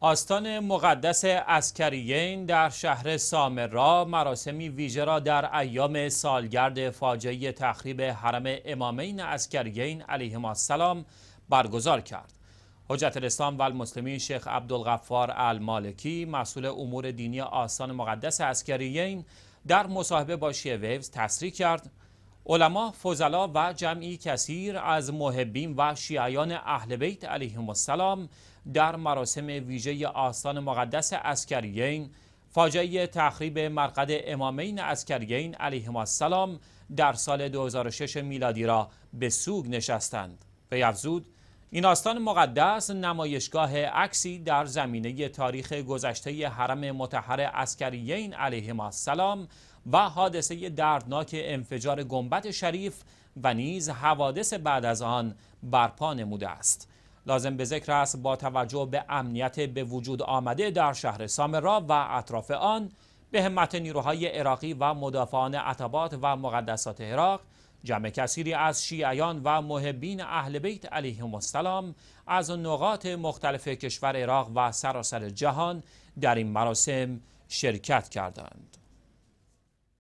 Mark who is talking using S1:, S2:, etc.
S1: آستان مقدس اسکریین در شهر سامرا مراسمی ویژه را در ایام سالگرد فاجعه تخریب حرم امامین اسکریین ما السلام برگزار کرد. حجت الاسلام و المسلمین شیخ عبدالغفار المالکی مسئول امور دینی آستان مقدس اسکریین در مصاحبه با شیعه ویوز تصریح کرد علما، فضلا و جمعی کثیر از محبین و شیعیان اهل بیت علیهم السلام در مراسم ویژه آستان مقدس اسکریین فاجعه تخریب مرقد امامین اسکریین علیه السلام در سال 2006 میلادی را به سوگ نشستند و افزود این آستان مقدس نمایشگاه عکسی در زمینه تاریخ گذشته حرم متحر اسکریین علیه السلام و حادثه دردناک انفجار گنبت شریف و نیز حوادث بعد از آن برپا نموده است لازم به ذکر است با توجه به امنیت به وجود آمده در شهر سامرا و اطراف آن به همت نیروهای عراقی و مدافعان عتبات و مقدسات عراق جمع کثیری از شیعیان و محبین اهل بیت علیهم السلام از نقاط مختلف کشور عراق و سراسر جهان در این مراسم شرکت کردند.